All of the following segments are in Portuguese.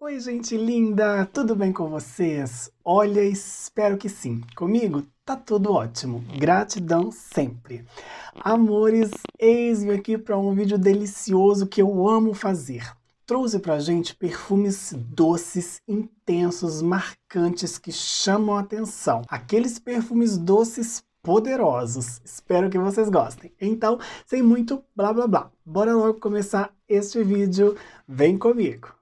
Oi, gente linda, tudo bem com vocês? Olha, espero que sim. Comigo tá tudo ótimo. Gratidão sempre. Amores, eis-me aqui para um vídeo delicioso que eu amo fazer. Trouxe pra gente perfumes doces, intensos, marcantes que chamam a atenção. Aqueles perfumes doces poderosos. Espero que vocês gostem. Então, sem muito blá blá blá, bora logo começar este vídeo. Vem comigo.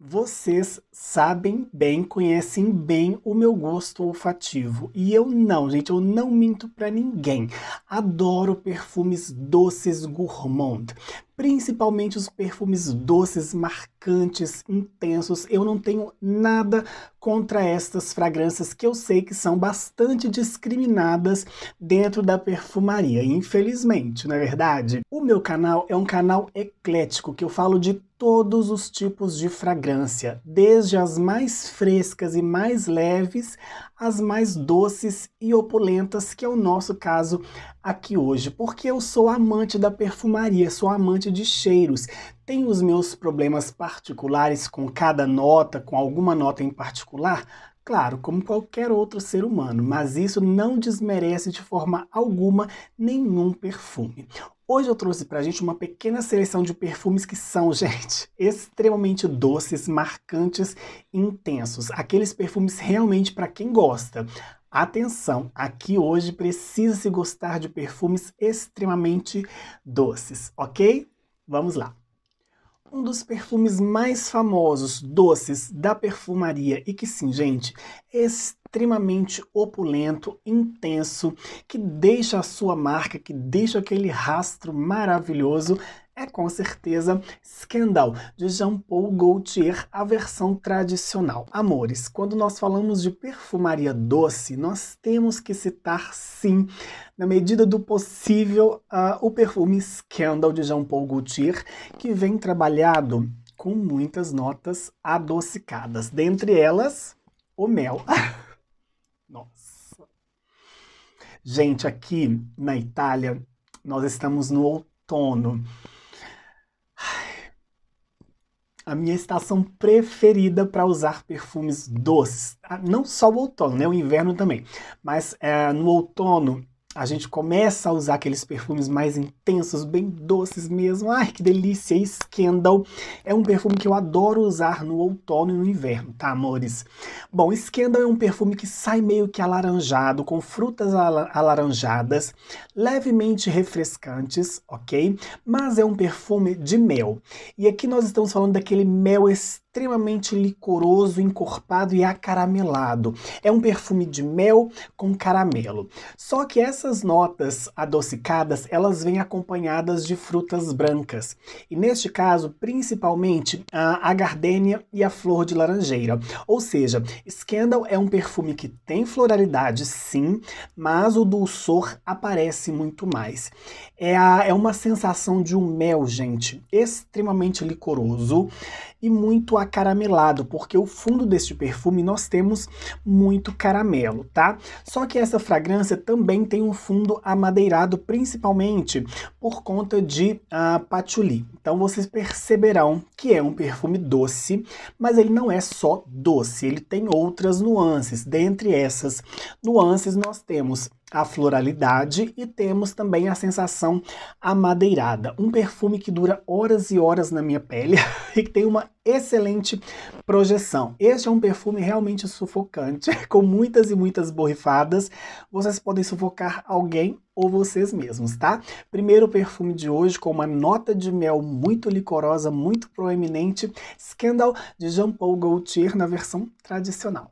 Vocês sabem bem, conhecem bem o meu gosto olfativo. E eu não, gente, eu não minto para ninguém. Adoro perfumes doces gourmand principalmente os perfumes doces, marcantes, intensos. Eu não tenho nada contra estas fragrâncias que eu sei que são bastante discriminadas dentro da perfumaria, infelizmente, não é verdade? O meu canal é um canal eclético que eu falo de todos os tipos de fragrância, desde as mais frescas e mais leves as mais doces e opulentas, que é o nosso caso aqui hoje, porque eu sou amante da perfumaria, sou amante principalmente de cheiros. Tenho os meus problemas particulares com cada nota, com alguma nota em particular? Claro, como qualquer outro ser humano, mas isso não desmerece de forma alguma nenhum perfume. Hoje eu trouxe pra gente uma pequena seleção de perfumes que são, gente, extremamente doces, marcantes, intensos. Aqueles perfumes realmente para quem gosta. Atenção, aqui hoje precisa se gostar de perfumes extremamente doces, ok? Vamos lá. Um dos perfumes mais famosos, doces, da perfumaria e que sim, gente, é extremamente opulento, intenso, que deixa a sua marca, que deixa aquele rastro maravilhoso, é com certeza Scandal, de Jean-Paul Gaultier, a versão tradicional. Amores, quando nós falamos de perfumaria doce, nós temos que citar sim, na medida do possível, uh, o perfume Scandal de Jean-Paul Gaultier, que vem trabalhado com muitas notas adocicadas, dentre elas o mel. Nossa. Gente, aqui na Itália nós estamos no outono a minha estação preferida para usar perfumes doces. Tá? Não só o outono, né? O inverno também. Mas é, no outono a gente começa a usar aqueles perfumes mais intensos, bem doces mesmo. Ai, que delícia! E Scandal é um perfume que eu adoro usar no outono e no inverno, tá, amores? Bom, Scandal é um perfume que sai meio que alaranjado, com frutas alaranjadas, levemente refrescantes, ok? Mas é um perfume de mel. E aqui nós estamos falando daquele mel extremo extremamente licoroso, encorpado e acaramelado. É um perfume de mel com caramelo. Só que essas notas adocicadas, elas vêm acompanhadas de frutas brancas. E neste caso, principalmente a, a gardênia e a flor de laranjeira. Ou seja, Scandal é um perfume que tem floralidade sim, mas o dulçor aparece muito mais. É, a, é uma sensação de um mel, gente, extremamente licoroso e muito acaramelado, porque o fundo deste perfume nós temos muito caramelo, tá? Só que essa fragrância também tem um fundo amadeirado, principalmente por conta de uh, patchouli. Então vocês perceberão que é um perfume doce, mas ele não é só doce, ele tem outras nuances. Dentre essas nuances nós temos a floralidade e temos também a sensação amadeirada. Um perfume que dura horas e horas na minha pele e que tem uma excelente projeção. Este é um perfume realmente sufocante, com muitas e muitas borrifadas. Vocês podem sufocar alguém ou vocês mesmos, tá? Primeiro perfume de hoje com uma nota de mel muito licorosa, muito proeminente, Scandal de Jean Paul Gaultier na versão tradicional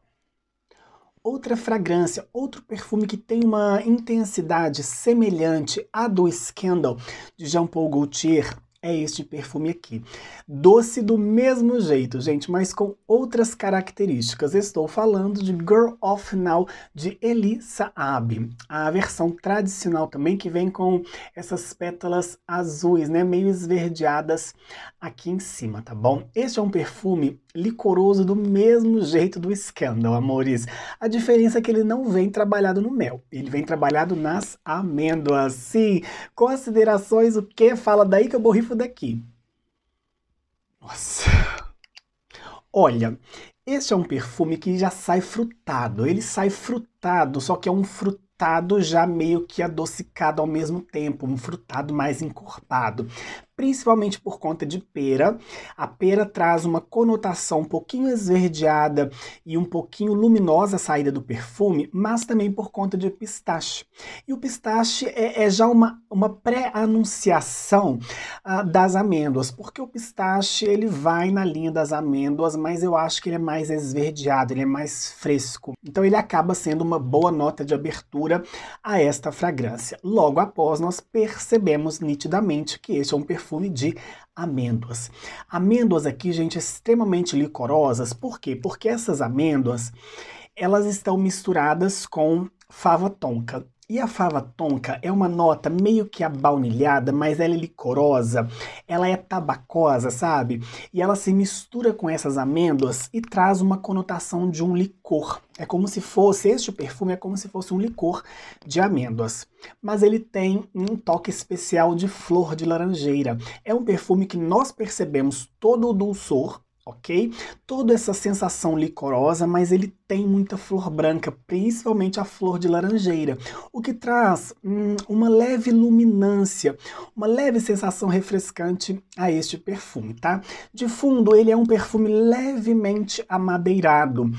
outra fragrância, outro perfume que tem uma intensidade semelhante à do Scandal de Jean Paul Gaultier é este perfume aqui. Doce do mesmo jeito, gente, mas com outras características. Estou falando de Girl of Now, de Eli Saab. A versão tradicional também, que vem com essas pétalas azuis, né, meio esverdeadas aqui em cima, tá bom? Este é um perfume licoroso do mesmo jeito do Scandal, amores. A diferença é que ele não vem trabalhado no mel, ele vem trabalhado nas amêndoas. Sim, considerações, o que? Fala daí que eu borrifo daqui. Nossa! Olha, esse é um perfume que já sai frutado. Ele sai frutado, só que é um frutado já meio que adocicado ao mesmo tempo, um frutado mais encorpado principalmente por conta de pera. A pera traz uma conotação um pouquinho esverdeada e um pouquinho luminosa a saída do perfume, mas também por conta de pistache. E o pistache é, é já uma, uma pré-anunciação ah, das amêndoas, porque o pistache ele vai na linha das amêndoas, mas eu acho que ele é mais esverdeado, ele é mais fresco. Então ele acaba sendo uma boa nota de abertura a esta fragrância. Logo após, nós percebemos nitidamente que este é um perfume perfume de amêndoas. Amêndoas aqui, gente, é extremamente licorosas. Por quê? Porque essas amêndoas, elas estão misturadas com fava tonka. E a fava tonka é uma nota meio que abaunilhada, mas ela é licorosa, ela é tabacosa, sabe? E ela se mistura com essas amêndoas e traz uma conotação de um licor. É como se fosse, este perfume é como se fosse um licor de amêndoas. Mas ele tem um toque especial de flor de laranjeira. É um perfume que nós percebemos todo o dulçor ok? Toda essa sensação licorosa, mas ele tem muita flor branca, principalmente a flor de laranjeira, o que traz hum, uma leve luminância, uma leve sensação refrescante a este perfume, tá? De fundo, ele é um perfume levemente amadeirado.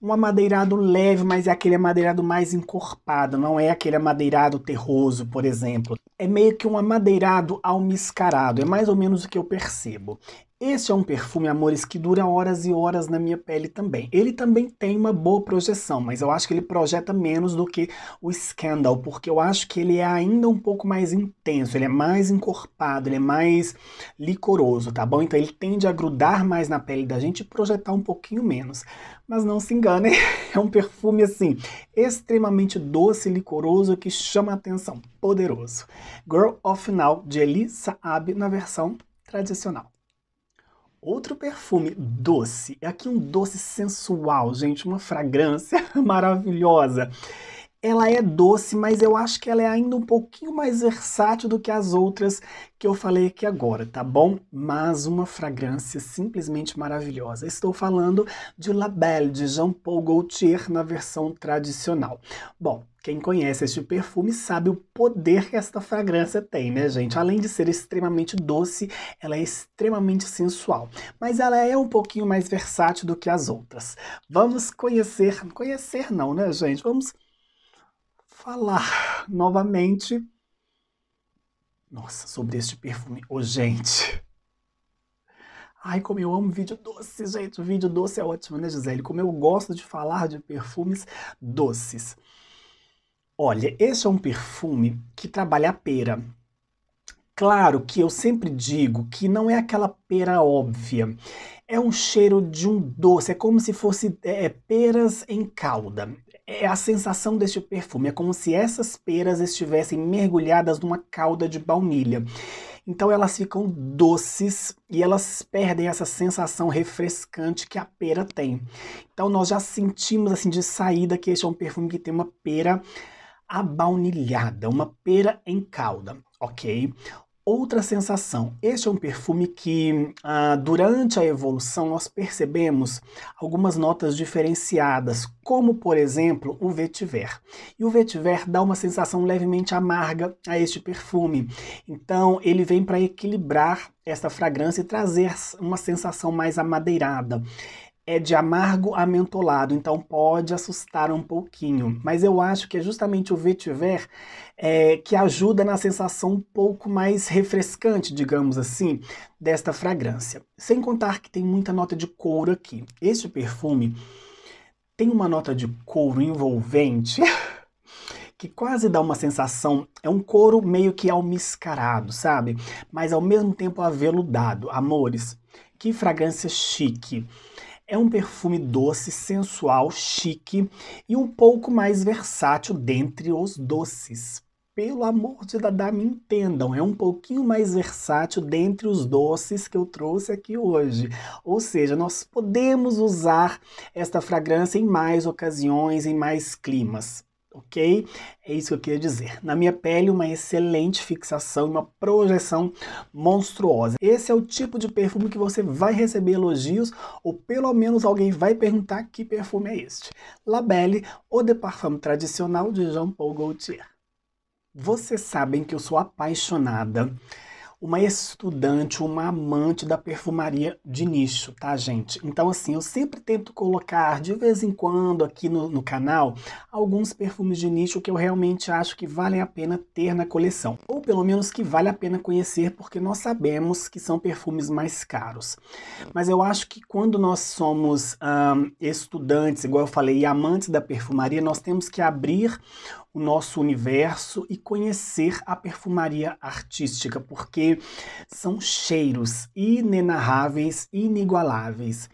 Um amadeirado leve, mas é aquele amadeirado mais encorpado, não é aquele amadeirado terroso, por exemplo. É meio que um amadeirado almiscarado, é mais ou menos o que eu percebo. Este é um perfume, amores, que dura horas e horas na minha pele também. Ele também tem uma boa projeção, mas eu acho que ele projeta menos do que o Scandal, porque eu acho que ele é ainda um pouco mais intenso, ele é mais encorpado, ele é mais licoroso, tá bom? Então ele tende a grudar mais na pele da gente e projetar um pouquinho menos. Mas não se enganem, é um perfume assim, extremamente doce e licoroso que chama a atenção, poderoso. Girl of Now, de Elisa Saab, na versão tradicional. Outro perfume doce, é aqui um doce sensual, gente, uma fragrância maravilhosa ela é doce, mas eu acho que ela é ainda um pouquinho mais versátil do que as outras que eu falei aqui agora, tá bom? Mas uma fragrância simplesmente maravilhosa. Estou falando de La Belle, de Jean Paul Gaultier, na versão tradicional. Bom, quem conhece este perfume sabe o poder que esta fragrância tem, né, gente? Além de ser extremamente doce, ela é extremamente sensual, mas ela é um pouquinho mais versátil do que as outras. Vamos conhecer, conhecer não, né, gente? Vamos falar novamente. Nossa, sobre este perfume. Ô, oh, gente. Ai, como eu amo vídeo doce, gente. O vídeo doce é ótimo, né, Gisele? Como eu gosto de falar de perfumes doces. Olha, esse é um perfume que trabalha a pera. Claro que eu sempre digo que não é aquela pera óbvia. É um cheiro de um doce, é como se fosse é, é peras em calda. É, é a sensação deste perfume. É como se essas peras estivessem mergulhadas numa calda de baunilha. Então elas ficam doces e elas perdem essa sensação refrescante que a pera tem. Então nós já sentimos assim de saída que este é um perfume que tem uma pera abaunilhada, uma pera em calda, ok? Outra sensação. Este é um perfume que, ah, durante a evolução, nós percebemos algumas notas diferenciadas, como, por exemplo, o vetiver. E o vetiver dá uma sensação levemente amarga a este perfume. Então, ele vem para equilibrar esta fragrância e trazer uma sensação mais amadeirada é de amargo amentolado, então pode assustar um pouquinho. Uhum. Mas eu acho que é justamente o vetiver é, que ajuda na sensação um pouco mais refrescante, digamos assim, desta fragrância. Sem contar que tem muita nota de couro aqui. Este perfume tem uma nota de couro envolvente. que quase dá uma sensação, é um couro meio que almiscarado, sabe? Mas ao mesmo tempo aveludado. Amores, que fragrância chique. É um perfume doce, sensual, chique e um pouco mais versátil dentre os doces. Pelo amor de Dada, me entendam, é um pouquinho mais versátil dentre os doces que eu trouxe aqui hoje. Ou seja, nós podemos usar esta fragrância em mais ocasiões, em mais climas ok? É isso que eu queria dizer. Na minha pele, uma excelente fixação, uma projeção monstruosa. Esse é o tipo de perfume que você vai receber elogios, ou pelo menos alguém vai perguntar que perfume é este. Labelle, ou de parfum tradicional de Jean Paul Gaultier. Vocês sabem que eu sou apaixonada uma estudante, uma amante da perfumaria de nicho, tá, gente? Então, assim, eu sempre tento colocar de vez em quando aqui no, no canal alguns perfumes de nicho que eu realmente acho que valem a pena ter na coleção, ou pelo menos que vale a pena conhecer, porque nós sabemos que são perfumes mais caros. Mas eu acho que quando nós somos hum, estudantes, igual eu falei, e amantes da perfumaria, nós temos que abrir o nosso universo e conhecer a perfumaria artística, porque são cheiros inenarráveis, inigualáveis.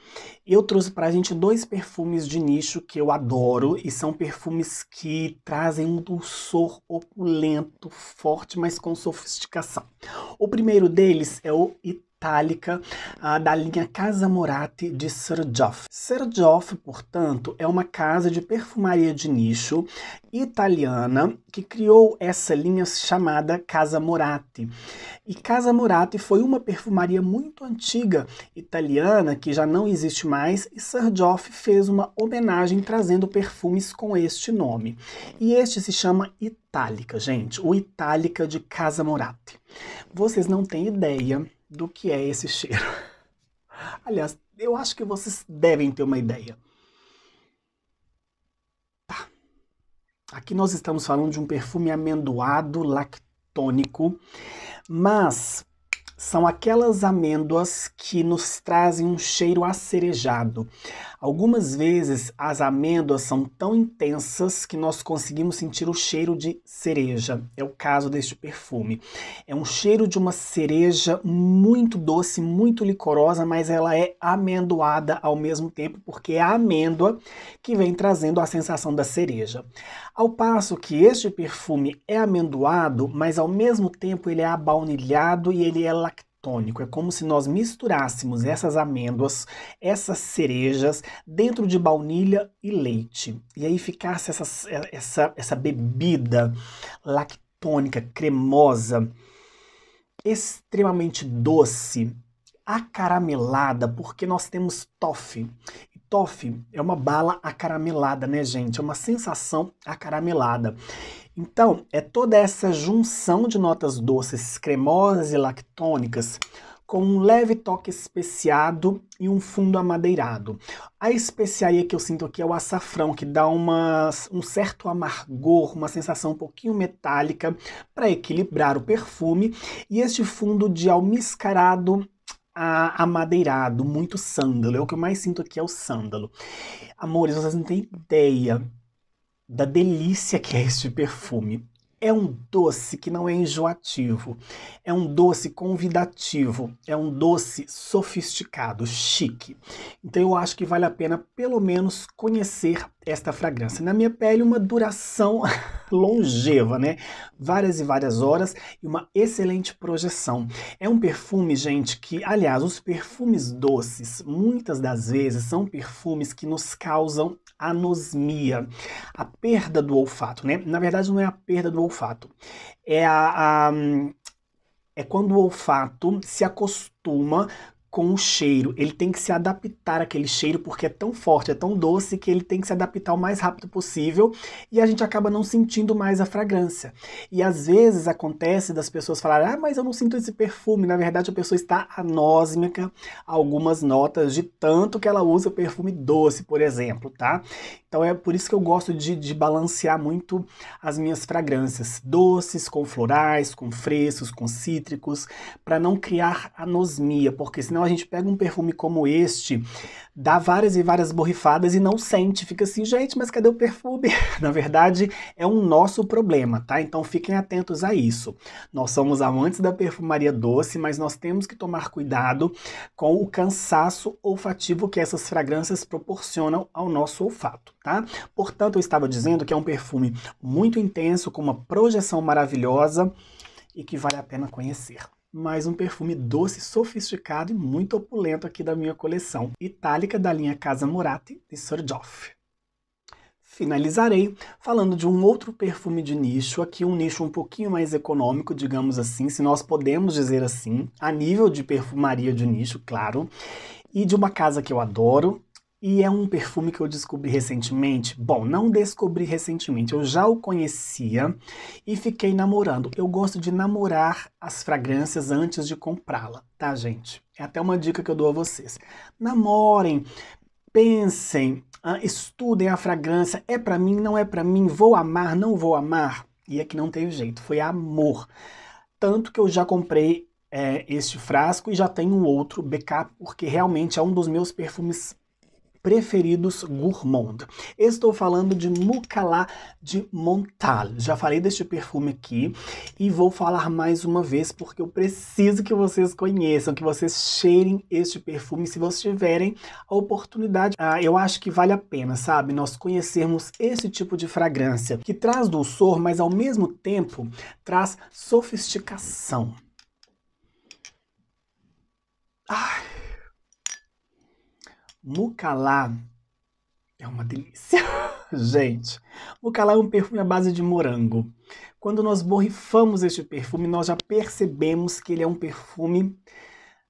Eu trouxe para a gente dois perfumes de nicho que eu adoro e são perfumes que trazem um dulçor opulento, forte, mas com sofisticação. O primeiro deles é o It itálica ah, da linha Casa Morati de Sergioff. Sergioff, portanto, é uma casa de perfumaria de nicho italiana que criou essa linha chamada Casa Morati. E Casa Morati foi uma perfumaria muito antiga italiana que já não existe mais e Sergioff fez uma homenagem trazendo perfumes com este nome. E este se chama Itálica, gente, o Itálica de Casa Morati. Vocês não têm ideia do que é esse cheiro. Aliás, eu acho que vocês devem ter uma ideia. Tá. Aqui nós estamos falando de um perfume amendoado lactônico, mas são aquelas amêndoas que nos trazem um cheiro acerejado. Algumas vezes as amêndoas são tão intensas que nós conseguimos sentir o cheiro de cereja. É o caso deste perfume. É um cheiro de uma cereja muito doce, muito licorosa, mas ela é amendoada ao mesmo tempo, porque é a amêndoa que vem trazendo a sensação da cereja. Ao passo que este perfume é amendoado, mas ao mesmo tempo ele é abaunilhado e ele é tônico. É como se nós misturássemos essas amêndoas, essas cerejas, dentro de baunilha e leite. E aí ficasse essa, essa, essa bebida lactônica, cremosa, extremamente doce, acaramelada, porque nós temos toffee. toffee é uma bala acaramelada, né, gente? É uma sensação acaramelada. Então, é toda essa junção de notas doces, cremosas e lactônicas com um leve toque especiado e um fundo amadeirado. A especiaria que eu sinto aqui é o açafrão, que dá uma, um certo amargor, uma sensação um pouquinho metálica para equilibrar o perfume, e este fundo de almiscarado amadeirado, muito sândalo. É o que eu mais sinto aqui é o sândalo. Amores, vocês não têm ideia da delícia que é este perfume. É um doce que não é enjoativo, é um doce convidativo, é um doce sofisticado, chique. Então eu acho que vale a pena pelo menos conhecer esta fragrância na minha pele uma duração longeva, né? Várias e várias horas e uma excelente projeção. É um perfume, gente, que, aliás, os perfumes doces, muitas das vezes, são perfumes que nos causam anosmia, a perda do olfato, né? Na verdade, não é a perda do olfato, é a, a hum, é quando o olfato se acostuma com o cheiro. Ele tem que se adaptar àquele cheiro porque é tão forte, é tão doce que ele tem que se adaptar o mais rápido possível e a gente acaba não sentindo mais a fragrância. E às vezes acontece das pessoas falarem: "Ah, mas eu não sinto esse perfume". Na verdade, a pessoa está anósmica algumas notas de tanto que ela usa perfume doce, por exemplo, tá? Então é por isso que eu gosto de, de, balancear muito as minhas fragrâncias, doces, com florais, com frescos, com cítricos, para não criar anosmia, porque senão a gente pega um perfume como este, dá várias e várias borrifadas e não sente, fica assim, gente, mas cadê o perfume? Na verdade, é um nosso problema, tá? Então fiquem atentos a isso. Nós somos amantes da perfumaria doce, mas nós temos que tomar cuidado com o cansaço olfativo que essas fragrâncias proporcionam ao nosso olfato. Tá? Tá? Portanto, eu estava dizendo que é um perfume muito intenso, com uma projeção maravilhosa e que vale a pena conhecer. Mais um perfume doce, sofisticado e muito opulento aqui da minha coleção, itálica da linha Casa Murati de Sorjoff. Finalizarei falando de um outro perfume de nicho, aqui um nicho um pouquinho mais econômico, digamos assim, se nós podemos dizer assim, a nível de perfumaria de nicho, claro, e de uma casa que eu adoro, e é um perfume que eu descobri recentemente. Bom, não descobri recentemente, eu já o conhecia e fiquei namorando. Eu gosto de namorar as fragrâncias antes de comprá-la, tá, gente? É até uma dica que eu dou a vocês. Namorem, pensem, ah, estudem a fragrância. É para mim, não é para mim, vou amar, não vou amar. E aqui é não teve jeito, foi amor. Tanto que eu já comprei é, este frasco e já tenho outro backup, porque realmente é um dos meus perfumes preferidos gourmand. Estou falando de Mukalá de Montal. Já falei deste perfume aqui e vou falar mais uma vez porque eu preciso que vocês conheçam, que vocês cheirem este perfume se vocês tiverem a oportunidade. Ah, eu acho que vale a pena, sabe? Nós conhecermos esse tipo de fragrância que traz dulçor, mas ao mesmo tempo traz sofisticação. Mucalá é uma delícia. Gente, Mucalá é um perfume à base de morango. Quando nós borrifamos este perfume, nós já percebemos que ele é um perfume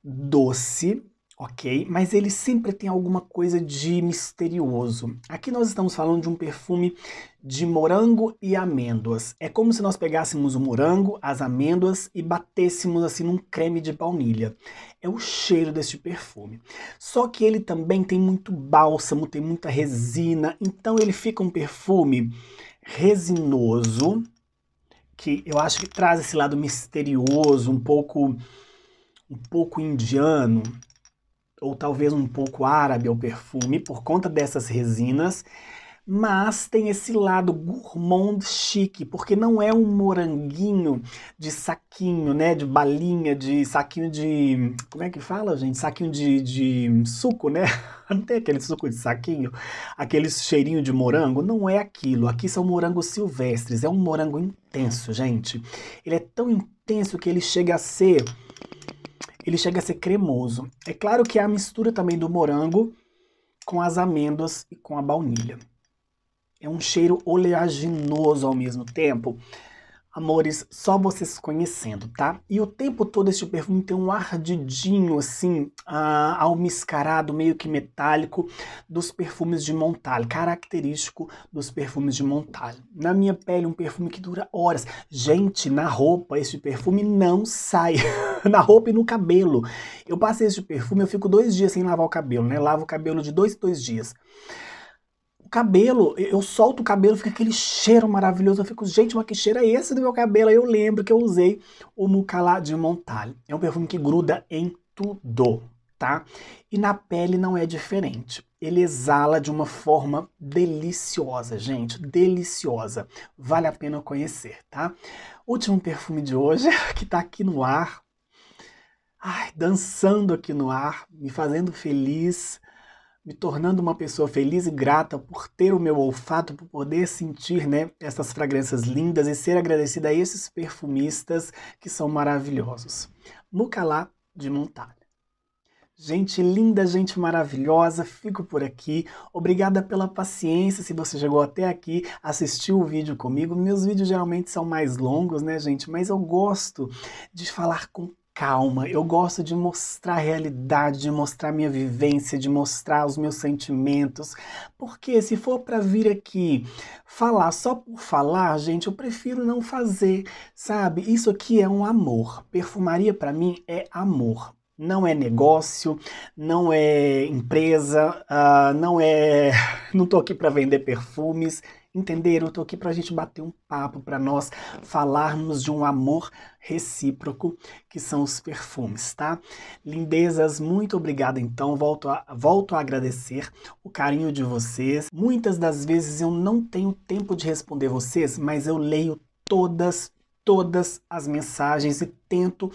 doce, ok? Mas ele sempre tem alguma coisa de misterioso. Aqui nós estamos falando de um perfume de morango e amêndoas. É como se nós pegássemos o morango, as amêndoas e batêssemos assim num creme de baunilha. É o cheiro deste perfume. Só que ele também tem muito bálsamo, tem muita resina, então ele fica um perfume resinoso, que eu acho que traz esse lado misterioso, um pouco um pouco indiano, ou talvez um pouco árabe ao perfume, por conta dessas resinas, mas tem esse lado gourmand chique, porque não é um moranguinho de saquinho, né, de balinha, de saquinho de... como é que fala, gente? Saquinho de, de suco, né? Não tem aquele suco de saquinho? Aquele cheirinho de morango? Não é aquilo. Aqui são morangos silvestres. É um morango intenso, gente. Ele é tão intenso que ele chega a ser ele chega a ser cremoso. É claro que é a mistura também do morango com as amêndoas e com a baunilha. É um cheiro oleaginoso ao mesmo tempo. Amores, só vocês conhecendo, tá? E o tempo todo este perfume tem um ardidinho, assim, uh, almiscarado, meio que metálico, dos perfumes de Montal, característico dos perfumes de Montal. Na minha pele, um perfume que dura horas. Gente, na roupa, este perfume não sai. na roupa e no cabelo. Eu passei este perfume, eu fico dois dias sem lavar o cabelo, né? Lavo o cabelo de dois em dois dias o cabelo, eu solto o cabelo, fica aquele cheiro maravilhoso. Eu fico, gente, mas que cheiro é esse do meu cabelo? Aí eu lembro que eu usei o Mucala de Montale. É um perfume que gruda em tudo, tá? E na pele não é diferente. Ele exala de uma forma deliciosa, gente, deliciosa. Vale a pena conhecer, tá? Último perfume de hoje, que tá aqui no ar. Ai, dançando aqui no ar, me fazendo feliz me tornando uma pessoa feliz e grata por ter o meu olfato, por poder sentir né, essas fragrâncias lindas e ser agradecida a esses perfumistas que são maravilhosos. Mucalá de Montalha. Gente linda, gente maravilhosa, fico por aqui. Obrigada pela paciência se você chegou até aqui, assistiu o vídeo comigo. Meus vídeos geralmente são mais longos, né, gente? Mas eu gosto de falar com calma. Eu gosto de mostrar a realidade, de mostrar minha vivência, de mostrar os meus sentimentos. Porque se for para vir aqui falar só por falar, gente, eu prefiro não fazer, sabe? Isso aqui é um amor. Perfumaria para mim é amor não é negócio, não é empresa, uh, não é. Não estou aqui para vender perfumes. Entenderam? Eu tô aqui pra gente bater um papo, para nós falarmos de um amor recíproco, que são os perfumes, tá? Lindezas, muito obrigada. então. Volto a, volto a agradecer o carinho de vocês. Muitas das vezes eu não tenho tempo de responder vocês, mas eu leio todas, todas as mensagens e tento,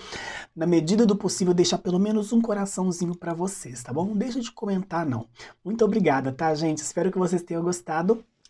na medida do possível, deixar pelo menos um coraçãozinho para vocês, tá bom? Não deixa de comentar, não. Muito obrigada, tá, gente? Espero que vocês tenham gostado.